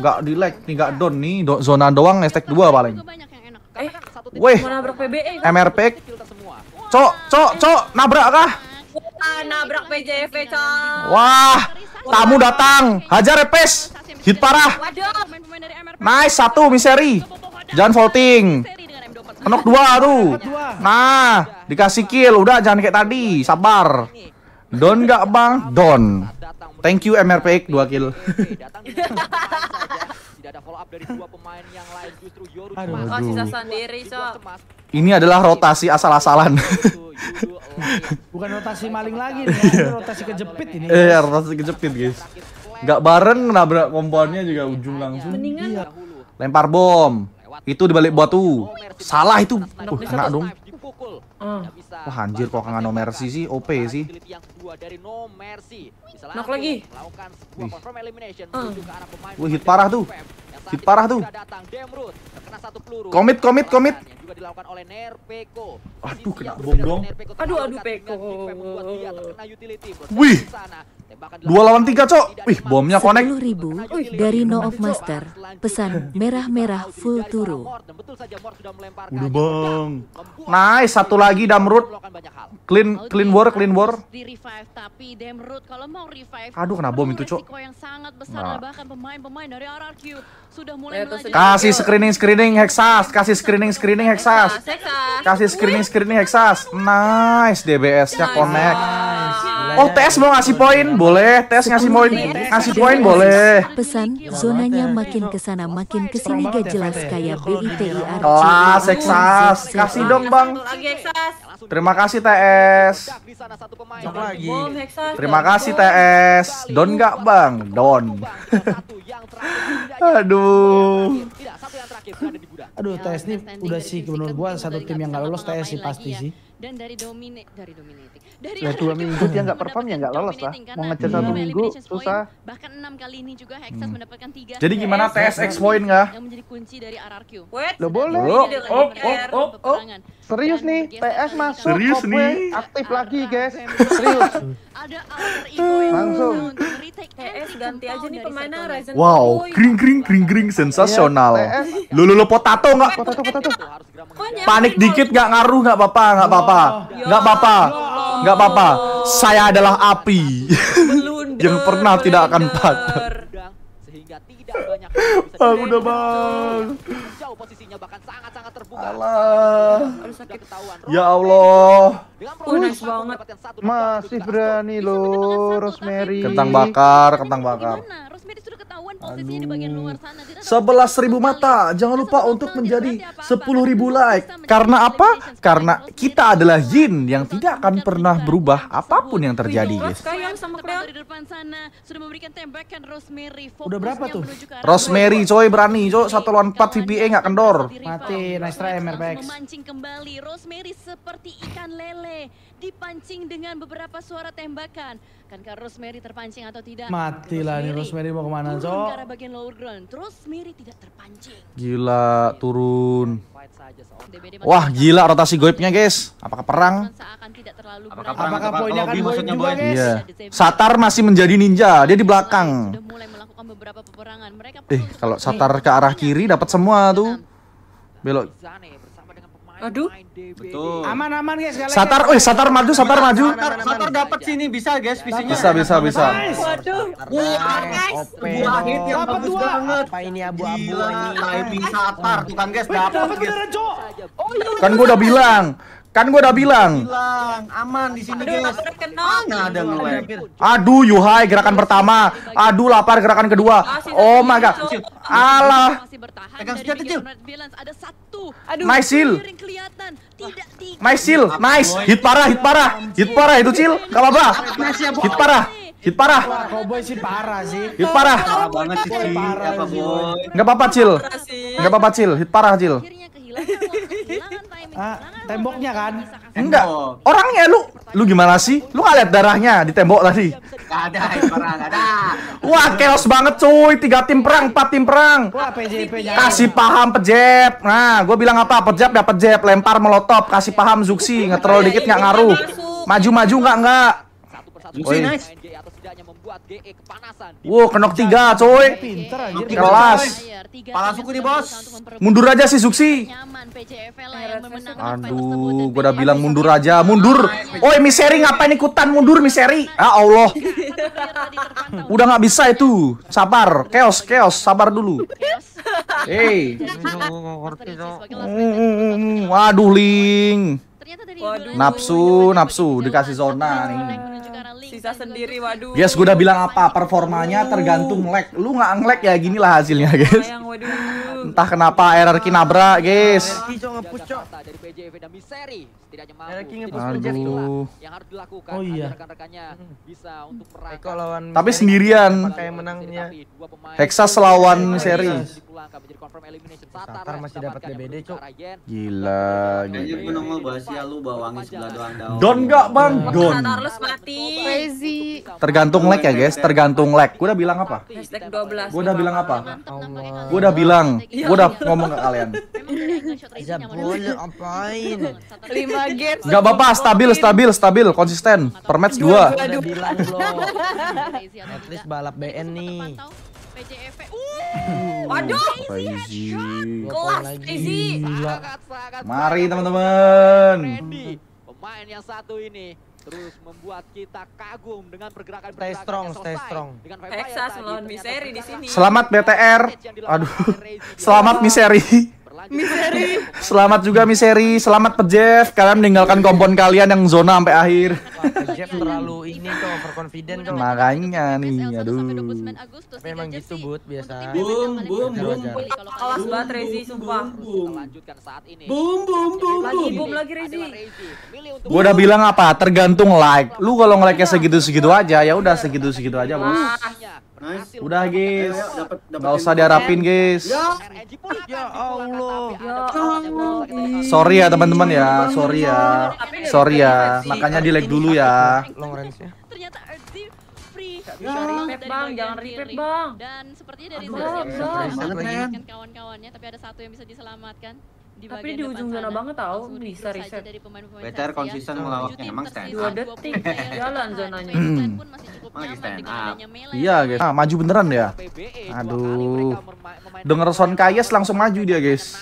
Nggak di lag nih, nggak down nih. Do zona doang stack dua paling. Eh, weh. MRP. E. Cok, cok, cok, nabrak kah? Wah, nabrak PJV, cok. Wah, tamu datang. Hajar repes. Hit parah. Nice, satu miseri. Jangan vaulting. Kenok dua tuh. Nah, dikasih kill. Udah jangan kayak tadi. Sabar. Don nggak bang? Don. Thank you MRPX 2 kill. Tidak ada follow up dari dua pemain yang lain justru Yoru cemas. Oh, sisa sendiri, Sok. Ini adalah rotasi asal-asalan. Oh, iya. Bukan rotasi maling lagi nih, ya. rotasi kejepit ini. Iya, iya rotasi kejepit, guys. Gak bareng nabrak komponnya juga ujung langsung. Mendingan lempar bom. Itu dibalik batu. Salah itu. Uh, kena dong dipukul. Hmm. Wah anjir kok kangen No Mercy sih, OP sih. Yang lagi. Melakukan sebuah confirm ah. Wih, hit parah tuh. Hit parah tuh. Komit, komit, komit. Aduh, kena bom dong. Aduh, aduh, Peko. Wih. Dua lawan tiga, Cok. Wih, bomnya konek ribu dari No of Master. Pesan merah-merah full turu. Udah, Bang. Nice, satu lagi Damrut. Clean, clean war, clean war. Aduh, kena bom itu, Cuk. yang sangat besar nah. bahkan pemain-pemain dari RRQ sudah mulai eh, Kasih screening, screening Hexas, kasih screening, screening Hexas. Kasih screening, screening Hexas. Nice, DBS-nya connect. Oh, tes mau ngasih poin, boleh. tes ngasih poin, ngasih poin boleh. Pesan, zonanya makin kesana, makin kesini sini gak jelas kayak BITIR. Kelas Hexas, kasih dong, Bang. Lagi Hexas. Terima kasih TS. Cok lagi. Terima kasih TS. Don gak bang? Don. Aduh. Aduh TS ini udah sih menurut gua satu tim yang nggak lolos TS sih pasti sih dan dari domine dari dominating dari ya, dua minggu dia nggak perform ya nggak lolos lah mau ngecer satu minggu susah bahkan enam kali ini juga Hexas hmm. mendapatkan tiga jadi gimana TSX point nggak yang menjadi kunci dari RRQ Wait, lo boleh oh, oh, oh, oh, serius nih TS mah masuk serius nih aktif lagi guys serius ada yang langsung TS eh, eh, ganti aja nih pemainnya Ryzen wow kring kring kring kring iya, sensasional lu lu potato nggak potato potato panik dikit nggak ngaruh nggak apa-apa nggak apa-apa nggak apa-apa nggak apa-apa saya adalah api yang pernah tidak akan padam sehingga tidak banyak bisa udah bang jauh posisinya bahkan sangat-sangat terbuka ya Allah ya Allah unik banget masih berani loh Rosemary kentang bakar kentang bakar Sebelas ribu mata, jangan lupa untuk menjadi sepuluh ribu like. Karena apa? Karena kita adalah Jin yang tidak akan pernah berubah apapun yang terjadi, guys. Udah berapa tuh? Rosemary coy berani coy satu lawan 4 VPA nggak kendor. Mati nice try MRPX. Memancing kembali Rosemary seperti ikan lele dipancing dengan beberapa suara tembakan. Kan Akankah Rosemary terpancing atau tidak? Mati lah nih Rosemary mau kemana coy? Turun ke bagian lower ground. Rosemary tidak terpancing. Gila turun. Wah gila rotasi goibnya guys. Apakah perang? Apakah, perang, apakah, apakah poinnya akan goib juga iya. guys? Iya. Satar masih menjadi ninja. Dia di belakang melakukan beberapa peperangan. Mereka eh, perlu Eh, kalau satar ke arah kiri dapat semua tuh. Belok. Aduh. Betul. Aman aman guys sekali. Satar, eh satar maju, satar maju. Satar, satar dapat sini bisa guys visinya. Bisa bisa bisa. Waduh. Wah, guys. Buah hit yang bagus banget. Apa ini abu-abu ini? Timing satar oh. tuh oh, iya, kan guys dapat. Kan gua udah bilang, Kan gue udah bilang. Bilang aman di sini guys. Mana ada ngelag. Aduh Yuhai gerakan pertama. Aduh lapar gerakan kedua. Ah, oh my god. Allah. Pegang senjata Cil. Ada satu. Aduh. My Seal. My Seal. Nice. Hit parah, hit parah. Hit parah itu Cil. Enggak apa-apa. Hit parah. Hit parah. Cowboy sih parah sih. Hit parah. Parah banget sih. Enggak apa-apa Cil. Enggak apa-apa Cil. Hit parah Cil. Akhirnya kehilangan ah, temboknya kan? Enggak. Orangnya lu lu gimana sih? Lu gak lihat darahnya di tembok tadi? Iya, gak ada, perang, gak ada. Wah, chaos banget cuy. Tiga tim perang, empat tim perang. Wah, PJP Kasih paham pejep. Nah, gue bilang apa? Pejep dapat pejep, lempar melotop, kasih paham Zuksi, ngetrol iya, dikit iya, nggak ngaruh. Maju-maju nggak nggak. Wuh e Wow, kenok tiga coy. Pinter Kelas. Panas suku nih bos. Mundur aja sih Suksi. Aduh, gue udah bilang mundur aja. Mundur. Oi, Miseri ngapain ikutan mundur Miseri? Ah ya Allah. Udah nggak bisa itu. Sabar. Chaos, chaos. Sabar dulu. Hei, Waduh, Ling. Nafsu, nafsu dikasih zona nih sisa sendiri waduh yes gue udah bilang apa performanya tergantung lag lu nggak ngelag ya gini lah hasilnya guys entah kenapa error kinabra guys setidaknya mampu. Ranking yang harus dilakukan oh, iya. rekan-rekannya mm-hmm. bisa untuk merangkak. lawan tapi sendirian kayak menangnya. lawan seri. masih dapat DBD, Cuk. Gila, gila. nongol lu sebelah Don gak Bang? Don. Tergantung lag ya, guys. Tergantung lag. Gua udah bilang apa? Hashtag Gua udah bilang apa? Gua udah bilang. Iya, Gua udah iya. ngomong ke kalian. Boleh apain? Gak Enggak apa-apa, stabil, stabil, stabil, konsisten. Per match 2. At least balap BN nih. PJEV. waduh. Crazy. Kelas Crazy. Mari teman-teman. Pemain yang satu ini terus membuat kita kagum dengan pergerakan stay strong, stay strong. Texas melawan Miseri di sini. Selamat BTR. Aduh. Selamat Miseri. Miseri. Selamat juga Miseri, selamat Pejef. Kalian meninggalkan kompon kalian yang zona sampai akhir. Pejef terlalu ini kok overconfident tuh. Makanya nih, aduh. Tapi emang gitu but biasa. Bum bum bum. Kelas banget Rezi sumpah. Lanjutkan saat ini. Bum bum bum. Lagi bum lagi Rezi. Gua udah bilang apa? Tergantung like. Lu kalau nge-like-nya segitu-segitu aja ya udah segitu-segitu aja, Bos. Nice. Udah guys. Enggak eh, usah diharapin guys. Ya. ya kan Allah. Ya sorry ya teman-teman ya, sorry ya. Sorry ya. Makanya di lag dulu ya. Long range-nya. Ternyata Ya. bang, jangan repeat bang. Dan sepertinya dari Zazia kawan-kawannya, tapi ada satu yang bisa diselamatkan di tapi di ujung zona banget tau bisa reset Better konsisten melawannya emang stand dua detik jalan zonanya Hmm. lagi stand up. Iya guys. Ah maju beneran ya. E, Aduh. Denger sound kayes langsung maju dia guys.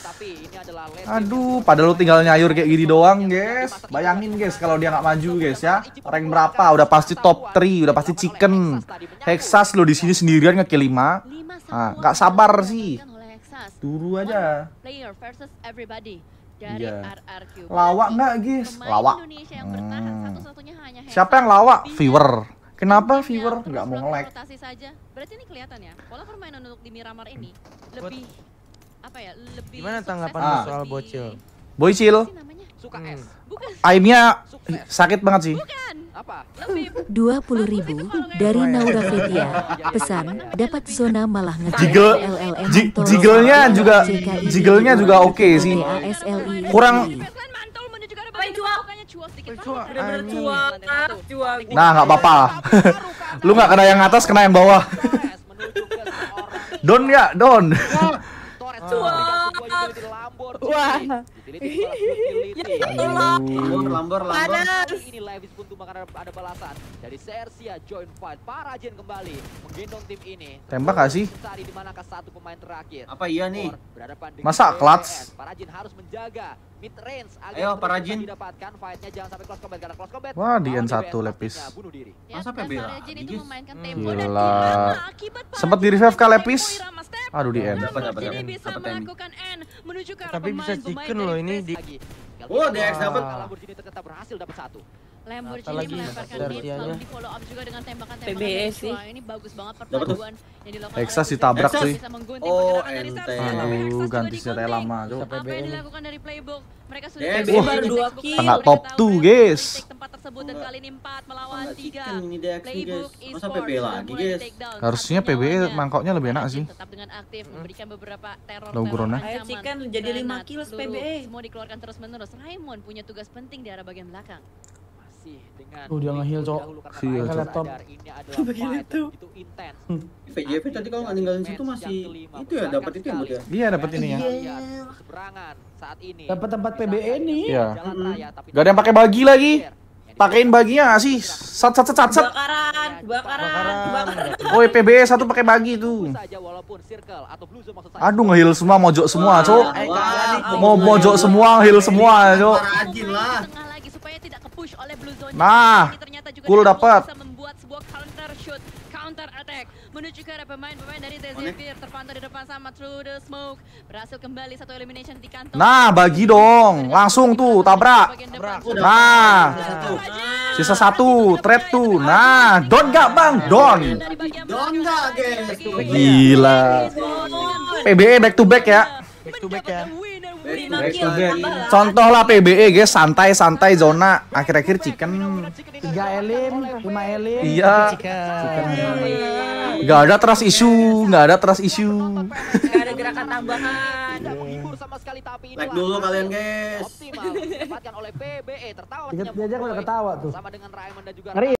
Aduh, padahal lu tinggal nyayur kayak gini doang, guys. Bayangin, guys, kalau dia nggak maju, guys ya. Rank berapa? Udah pasti top 3, udah pasti chicken. Hexas lo di sini sendirian ah, nggak ke 5. Ah, nggak sabar sih. Turu aja. Iya. Lawak nggak, guys? Lawak. Hmm. Siapa yang lawak? Viewer. Kenapa viewer nggak mau nge-lag? Berarti ini kelihatan ya, pola untuk di Miramar ini hmm. lebih ya, Lebih Gimana tanggapan ah. soal bocil? Bocil. Suka es. Hmm. Bukan. Aimnya sakit banget sih. Bukan. Apa? Dua puluh ribu dari gitu. Naura Fedia. Ya, ya, Pesan dapat zona malah ngejigel. jigelnya juga, jigelnya juga oke okay sih. Kurang Nah, nggak apa-apa. Lu nggak kena yang atas, kena yang bawah. don ya, don. Cuak. Wah. Ya iya, Allah. Iya, iya. Lambor, lambor, lambor. Ini live is buntu ada balasan dari Sersia join fight. Para kembali menggendong tim ini. Tembak gak sih? satu pemain terakhir? Apa iya nih? Masa klats? Para Jin harus Ayo, para Jin. wah di N1 lepis Masa PB Gila. sempat di revive kah lepis Aduh di M. Iya, dapat bisa melakukan N menuju ke arah Tapi bisa chicken loh ini di. Wah, DX dapat. Kalau berjudi tetap berhasil dapat satu. Lamborghini lagi? melemparkan hit lalu di follow up juga dengan tembakan-tembakan PBS sih. Ini bagus banget perpaduan yang dilakukan. si tabrak sih. Oh, ente. Aduh, ganti setel lama tuh. Apa yang dilakukan dari playbook? Mereka sudah PBS baru 2 kill. Tengah top 2, guys. Tempat tersebut dan kali ini 4 melawan 3. Playbook Masa PB lagi, guys. Harusnya PB mangkoknya lebih enak sih. Tetap dengan aktif hmm. memberikan beberapa teror. Ayo Chicken jadi 5 kills PB. Semua dikeluarkan terus-menerus. Raymond punya tugas penting di arah bagian belakang lu dengan dia ngehil cok si laptop bagian itu itu VJV hmm. tadi kalau nggak ninggalin situ masih itu ya dapat itu ya buat ya iya dapat ini ya iya, iya, saat ini dapat tempat PBE nih ya gak ada yang pakai bagi lagi pakein baginya nggak sih sat sat sat sat kebakaran iya, kebakaran kebakaran oh PBE satu pakai bagi tuh aduh ngehil semua mojok semua cok eh, mau mojok semua ngehil semua cok rajin lah oleh Blue Zone. Nah, ternyata juga cool dapat. membuat sebuah counter shoot, counter attack menuju ke pemain-pemain dari Zephyr terpantau di depan sama True the Smoke. Berhasil kembali satu elimination di kantong. Nah, bagi dong. Langsung tuh tabrak. tabrak. Nah. Sisa satu, trap tuh. Nah, don gak bang? Don. Don gak, guys. Gila. PBE back to back ya. Back to back ya. Contoh lah PBE guys, santai santai zona akhir-akhir chicken. Tiga elim, lima elim. Iya. iya. Gak ada trust isu, gak ada trust isu. Gak ada gerakan tambahan. Like dulu kalian guys. Optimal oleh PBE tertawa. udah ketawa tuh. Sama dengan Raymond dan juga